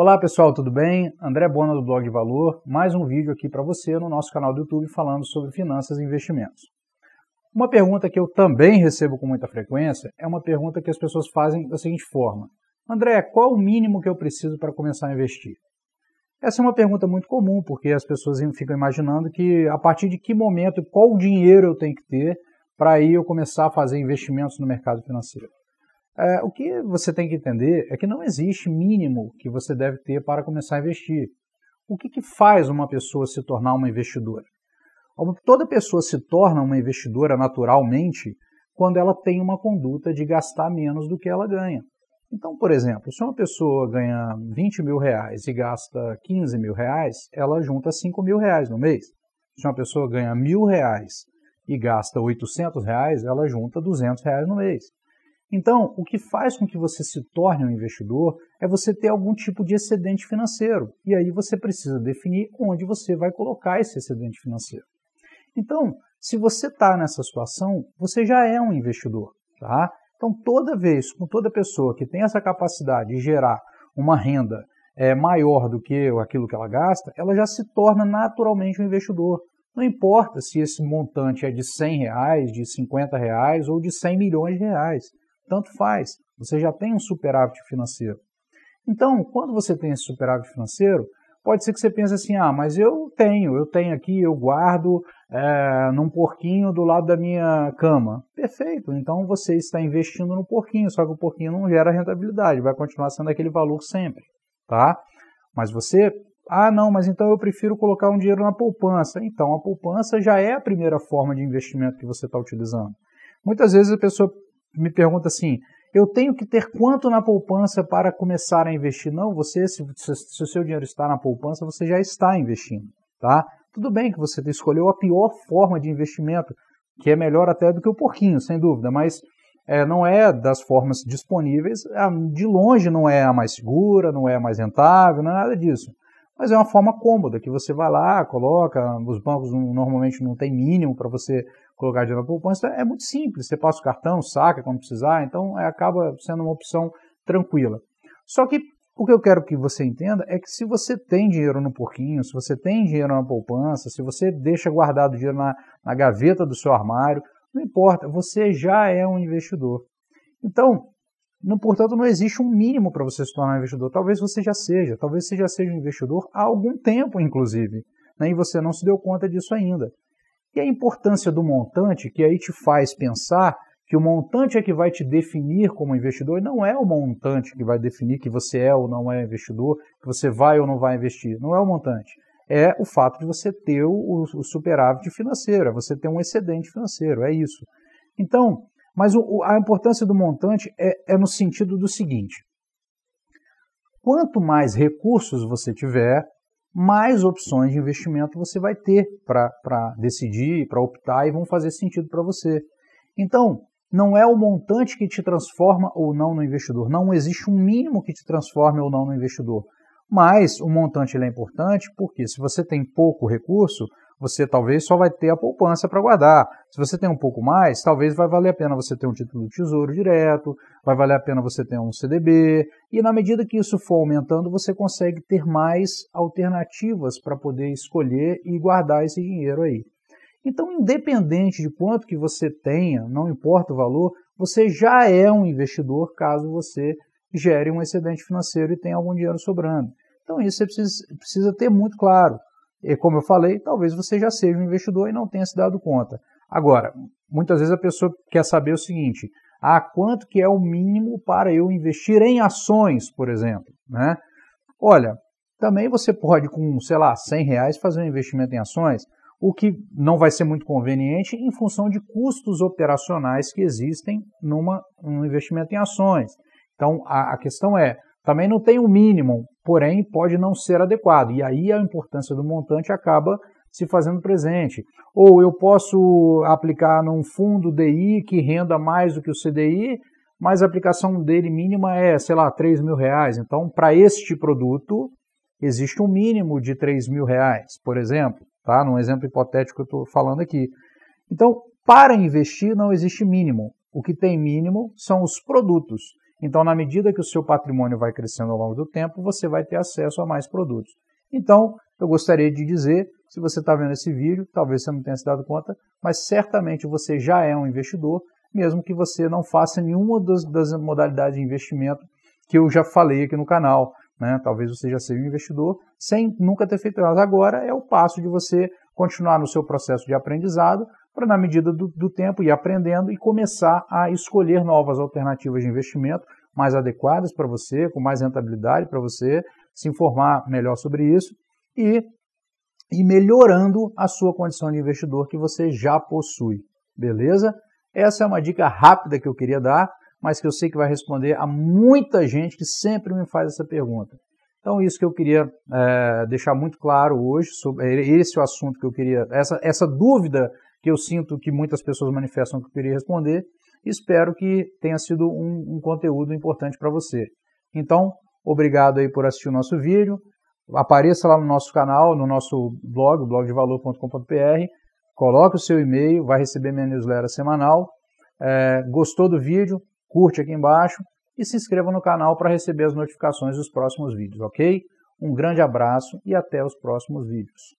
Olá pessoal, tudo bem? André Bona do blog Valor, mais um vídeo aqui para você no nosso canal do YouTube falando sobre finanças e investimentos. Uma pergunta que eu também recebo com muita frequência é uma pergunta que as pessoas fazem da seguinte forma: André, qual o mínimo que eu preciso para começar a investir? Essa é uma pergunta muito comum, porque as pessoas ficam imaginando que a partir de que momento, qual dinheiro eu tenho que ter para aí eu começar a fazer investimentos no mercado financeiro. É, o que você tem que entender é que não existe mínimo que você deve ter para começar a investir. O que, que faz uma pessoa se tornar uma investidora? Toda pessoa se torna uma investidora naturalmente quando ela tem uma conduta de gastar menos do que ela ganha. Então, por exemplo, se uma pessoa ganha 20 mil reais e gasta 15 mil reais, ela junta 5 mil reais no mês. Se uma pessoa ganha mil reais e gasta 800 reais, ela junta 200 reais no mês. Então, o que faz com que você se torne um investidor é você ter algum tipo de excedente financeiro. E aí você precisa definir onde você vai colocar esse excedente financeiro. Então, se você está nessa situação, você já é um investidor. Tá? Então, toda vez, com toda pessoa que tem essa capacidade de gerar uma renda é, maior do que aquilo que ela gasta, ela já se torna naturalmente um investidor. Não importa se esse montante é de 100 reais, de 50 reais ou de 100 milhões de reais tanto faz, você já tem um superávit financeiro. Então, quando você tem esse superávit financeiro, pode ser que você pense assim: ah, mas eu tenho, eu tenho aqui, eu guardo é, num porquinho do lado da minha cama. Perfeito, então você está investindo no porquinho, só que o porquinho não gera rentabilidade, vai continuar sendo aquele valor sempre, tá? Mas você, ah, não, mas então eu prefiro colocar um dinheiro na poupança. Então, a poupança já é a primeira forma de investimento que você está utilizando. Muitas vezes a pessoa me pergunta assim, eu tenho que ter quanto na poupança para começar a investir? Não, você, se, se o seu dinheiro está na poupança, você já está investindo, tá? Tudo bem que você escolheu a pior forma de investimento, que é melhor até do que o porquinho, sem dúvida, mas é, não é das formas disponíveis, de longe não é a mais segura, não é a mais rentável, não é nada disso. Mas é uma forma cômoda, que você vai lá, coloca, os bancos normalmente não tem mínimo para você colocar dinheiro na poupança é muito simples. Você passa o cartão, saca quando precisar, então é, acaba sendo uma opção tranquila. Só que o que eu quero que você entenda é que se você tem dinheiro no porquinho, se você tem dinheiro na poupança, se você deixa guardado dinheiro na, na gaveta do seu armário, não importa, você já é um investidor. Então, no, portanto, não existe um mínimo para você se tornar um investidor. Talvez você já seja, talvez você já seja um investidor há algum tempo, inclusive, né, e você não se deu conta disso ainda. E a importância do montante, que aí te faz pensar que o montante é que vai te definir como investidor e não é o montante que vai definir que você é ou não é investidor, que você vai ou não vai investir. Não é o montante. É o fato de você ter o, o superávit financeiro, é você ter um excedente financeiro, é isso. Então, mas o, a importância do montante é, é no sentido do seguinte: quanto mais recursos você tiver, mais opções de investimento você vai ter para decidir, para optar e vão fazer sentido para você. Então, não é o montante que te transforma ou não no investidor, não existe um mínimo que te transforme ou não no investidor. Mas o montante é importante porque se você tem pouco recurso, você talvez só vai ter a poupança para guardar. Se você tem um pouco mais, talvez vai valer a pena você ter um título do Tesouro Direto, vai valer a pena você ter um CDB, e na medida que isso for aumentando, você consegue ter mais alternativas para poder escolher e guardar esse dinheiro aí. Então, independente de quanto que você tenha, não importa o valor, você já é um investidor caso você gere um excedente financeiro e tenha algum dinheiro sobrando. Então, isso você precisa, precisa ter muito claro. E como eu falei, talvez você já seja um investidor e não tenha se dado conta. Agora, muitas vezes a pessoa quer saber o seguinte: ah, quanto que é o mínimo para eu investir em ações, por exemplo? Né? Olha, também você pode, com, sei lá, 100 reais, fazer um investimento em ações, o que não vai ser muito conveniente em função de custos operacionais que existem num investimento em ações. Então, a, a questão é, também não tem um mínimo, porém pode não ser adequado. E aí a importância do montante acaba se fazendo presente. Ou eu posso aplicar num fundo DI que renda mais do que o CDI, mas a aplicação dele mínima é, sei lá, 3 mil reais. Então, para este produto, existe um mínimo de 3 mil reais, por exemplo. Tá? Num exemplo hipotético que eu estou falando aqui. Então, para investir não existe mínimo. O que tem mínimo são os produtos. Então, na medida que o seu patrimônio vai crescendo ao longo do tempo, você vai ter acesso a mais produtos. Então, eu gostaria de dizer, se você está vendo esse vídeo, talvez você não tenha se dado conta, mas certamente você já é um investidor, mesmo que você não faça nenhuma das, das modalidades de investimento que eu já falei aqui no canal. Né? Talvez você já seja um investidor sem nunca ter feito nada. Agora é o passo de você continuar no seu processo de aprendizado, para, na medida do, do, tempo, ir aprendendo e começar a escolher novas alternativas de investimento mais adequadas para você, com mais rentabilidade para você, se informar melhor sobre isso e ir melhorando a sua condição de investidor que você já possui. Beleza? Essa é uma dica rápida que eu queria dar, mas que eu sei que vai responder a muita gente que sempre me faz essa pergunta. Então, isso que eu queria é, deixar muito claro hoje, sobre é, esse é o assunto que eu queria, essa, essa dúvida que eu sinto que muitas pessoas manifestam que eu queria responder, espero que tenha sido um, um conteúdo importante para você. Então, obrigado aí por assistir o nosso vídeo, apareça lá no nosso canal, no nosso blog, blogdevalor.com.br, coloque o seu e-mail, vai receber minha newsletter semanal. É, gostou do vídeo? Curte aqui embaixo e se inscreva no canal para receber as notificações dos próximos vídeos, ok? Um grande abraço e até os próximos vídeos.